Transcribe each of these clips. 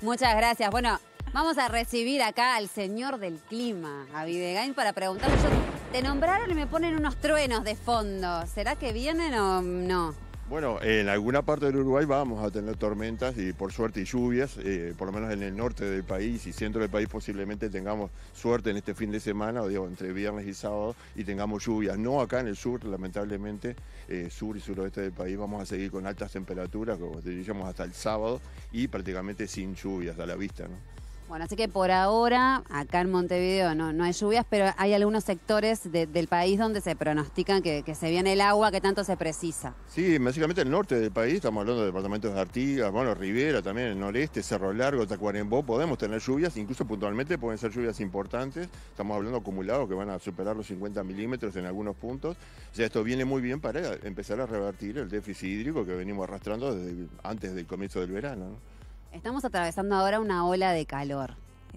Muchas gracias. Bueno, vamos a recibir acá al señor del clima, a Videgain, para preguntarle. te nombraron y me ponen unos truenos de fondo. ¿Será que vienen o no? Bueno, en alguna parte del Uruguay vamos a tener tormentas y por suerte y lluvias, eh, por lo menos en el norte del país y centro del país posiblemente tengamos suerte en este fin de semana, o digo, entre viernes y sábado, y tengamos lluvias. No acá en el sur, lamentablemente, eh, sur y suroeste del país vamos a seguir con altas temperaturas, como diríamos hasta el sábado, y prácticamente sin lluvias a la vista. Bueno, así que por ahora, acá en Montevideo no, no hay lluvias, pero hay algunos sectores del país donde se pronostican que, se viene el agua que tanto se precisa. Sí, básicamente el norte del país, estamos hablando de departamentos de Artigas, bueno, Rivera también, el noreste, Cerro Largo, Tacuarembó, podemos tener lluvias, incluso puntualmente pueden ser lluvias importantes, estamos hablando acumulados que van a superar los 50 milímetros en algunos puntos, o sea, esto viene muy bien para empezar a revertir el déficit hídrico que venimos arrastrando desde antes del comienzo del verano. Estamos atravesando ahora una ola de calor.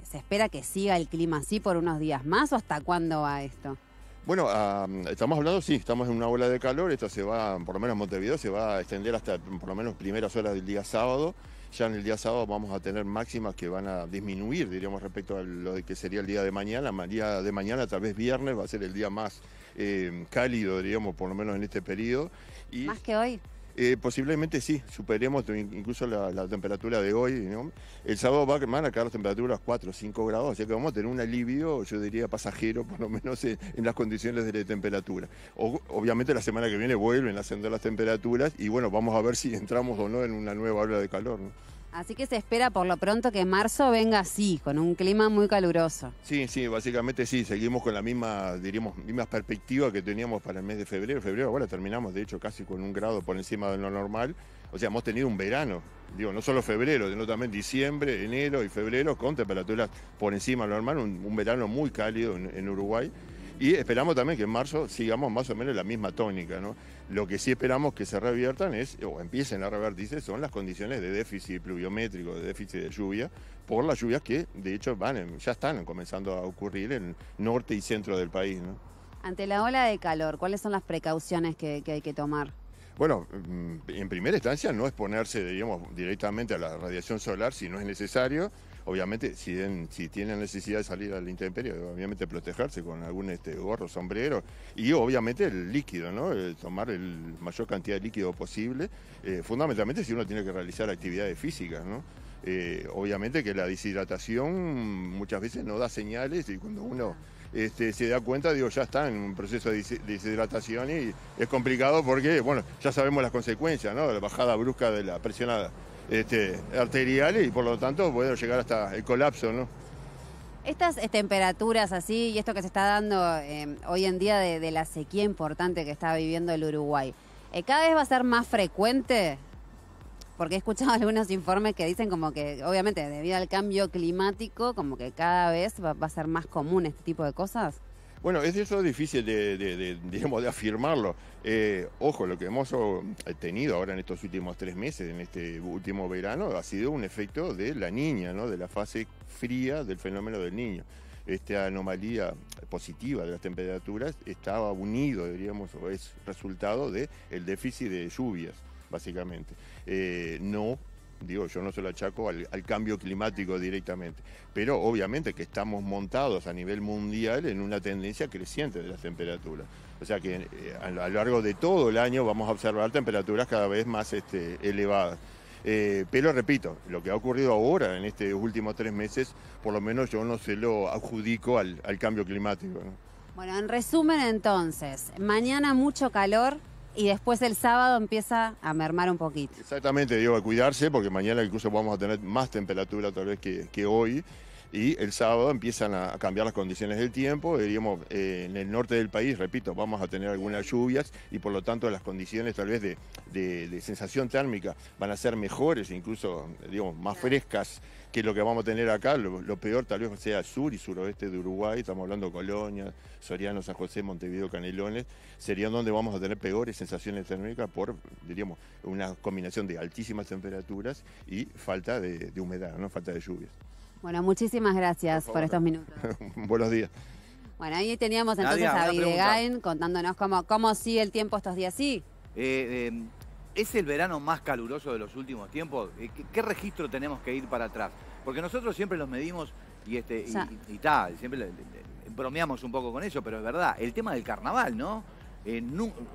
¿Se espera que siga el clima así por unos días más o hasta cuándo va esto? Bueno, estamos hablando, sí, estamos en una ola de calor, esto se va, por lo menos en Montevideo, se va a extender hasta por lo menos primeras horas del día sábado. Ya en el día sábado vamos a tener máximas que van a disminuir, diríamos, respecto a lo que sería el día de mañana. El día de mañana, tal vez viernes, va a ser el día más eh, cálido, diríamos, por lo menos en este periodo. ¿Más que hoy? Eh, posiblemente sí, superemos incluso la, temperatura de hoy. El sábado van a caer las temperaturas 4 o 5 grados, así que vamos a tener un alivio, yo diría pasajero, por lo menos en, las condiciones de temperatura. obviamente la semana que viene vuelven a ascender las temperaturas y bueno, vamos a ver si entramos o no en una nueva ola de calor. Así que se espera por lo pronto que marzo venga así, con un clima muy caluroso. Sí, sí, básicamente sí, seguimos con la misma, diríamos, misma perspectiva que teníamos para el mes de febrero. Febrero ahora terminamos, de hecho, casi con un grado por encima de lo normal. O sea, hemos tenido un verano, digo, no solo febrero, sino también diciembre, enero y febrero, con temperaturas por encima de lo normal, un, verano muy cálido en Uruguay. Y esperamos también que en marzo sigamos más o menos la misma tónica. ¿no? Lo que sí esperamos que se reviertan es, o empiecen a revertirse, son las condiciones de déficit pluviométrico, de déficit de lluvia, por las lluvias que de hecho van ya están comenzando a ocurrir en norte y centro del país. Ante la ola de calor, ¿cuáles son las precauciones que hay que tomar? Bueno, mm, en primera instancia no exponerse, digamos, directamente a la radiación solar si no es necesario. Obviamente, si, si tienen necesidad de salir al intemperio, obviamente protegerse con algún este, gorro, sombrero y obviamente el líquido, ¿no? Eh, tomar el mayor cantidad de líquido posible, eh, fundamentalmente si uno tiene que realizar actividades físicas, ¿no? Eh, obviamente que la deshidratación muchas veces no da señales y cuando uno este, se da cuenta, digo, ya está en un proceso de deshidratación y es complicado porque, bueno, ya sabemos las consecuencias, ¿no? La bajada brusca de la presión este, arterial y por lo tanto puede llegar hasta el colapso, ¿no? Estas eh, temperaturas así y esto que se está dando em, hoy en día de, la sequía importante que está viviendo el Uruguay, eh, ¿cada vez va a ser más frecuente porque he escuchado algunos informes que dicen como que obviamente debido al cambio climático, como que cada vez va, a ser más común este tipo de cosas. Bueno, es eso difícil de, digamos, de afirmarlo. Eh, ojo, lo que hemos eh, tenido ahora en estos últimos tres meses, en este último verano, ha sido un efecto de la niña, ¿no? de la fase fría del fenómeno del niño. Esta anomalía positiva de las temperaturas estaba unido, diríamos, o es resultado del el déficit de lluvias básicamente. Eh, no, digo, yo no se lo achaco al, cambio climático directamente, pero obviamente que estamos montados a nivel mundial en una tendencia creciente de las temperaturas. O sea que eh, a, lo largo de todo el año vamos a observar temperaturas cada vez más este, elevadas. Eh, pero repito, lo que ha ocurrido ahora en estos últimos tres meses, por lo menos yo no se lo adjudico al, cambio climático. Bueno, en resumen entonces, mañana mucho calor, y después el sábado empieza a mermar un poquito. Exactamente, digo, a cuidarse porque mañana incluso vamos a tener más temperatura tal vez que, que hoy y el sábado empiezan a cambiar las condiciones del tiempo. Diríamos, eh, en el norte del país, repito, vamos a tener algunas lluvias y por lo tanto las condiciones tal vez de, sensación térmica van a ser mejores, incluso digamos, más frescas que lo que vamos a tener acá. Lo, peor tal vez sea sur y suroeste de Uruguay, estamos hablando de Colonia, Soriano, San José, Montevideo, Canelones, serían donde vamos a tener peores sensaciones térmicas por, diríamos, una combinación de altísimas temperaturas y falta de, de humedad, ¿no? falta de lluvias. Bueno, muchísimas gracias por, estos minutos. Buenos días. Bueno, ahí teníamos entonces a Videgain contándonos cómo, cómo sigue el tiempo estos días. Sí. Eh, eh, ¿Es el verano más caluroso de los últimos tiempos? Eh, ¿Qué, registro tenemos que ir para atrás? Porque nosotros siempre los medimos y este y, tal, siempre bromeamos un poco con eso, pero es verdad. El tema del carnaval, ¿no?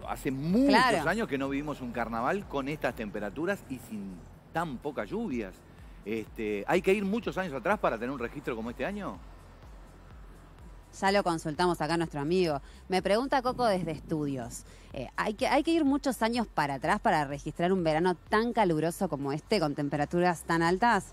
hace muchos años que no vivimos un carnaval con estas temperaturas y sin tan pocas lluvias. Este, ¿Hay que ir muchos años atrás para tener un registro como este año? Ya lo consultamos acá nuestro amigo. Me pregunta Coco desde estudios. Eh, ¿hay, ¿Hay que ir muchos años para atrás para registrar un verano tan caluroso como este con temperaturas tan altas?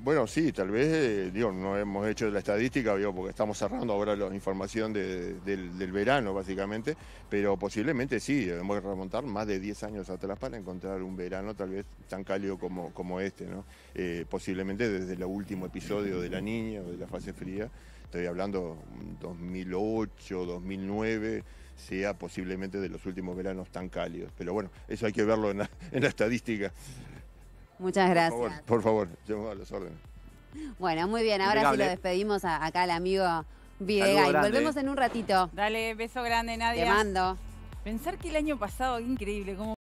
Bueno, sí, tal vez, eh, digo, no hemos hecho la estadística, digo, porque estamos cerrando ahora la información del, verano, básicamente, pero posiblemente sí, debemos remontar más de 10 años atrás para encontrar un verano tal vez tan cálido como, este, ¿no? Eh, posiblemente desde el último episodio de La Niña de la fase fría, estoy hablando 2008, 2009 sea posiblemente de los últimos veranos tan cálidos. Pero bueno, eso hay que verlo en en la estadística. Muchas gracias. Por favor, por favor a los órdenes. Bueno, muy bien, ahora sí lo despedimos acá al amigo Videgay. Volvemos en un ratito. Dale, beso grande, Nadia. Te mando. Pensar que el año pasado, increíble, cómo